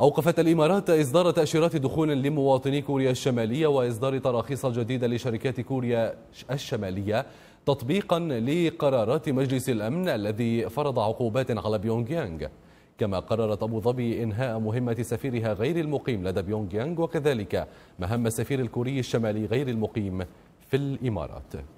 أوقفت الإمارات إصدار تأشيرات دخول لمواطني كوريا الشمالية وإصدار تراخيص جديدة لشركات كوريا الشمالية تطبيقا لقرارات مجلس الأمن الذي فرض عقوبات على بيونغ يانغ كما قررت أبو ظبي إنهاء مهمة سفيرها غير المقيم لدى بيونغ يانغ وكذلك مهام السفير الكوري الشمالي غير المقيم في الإمارات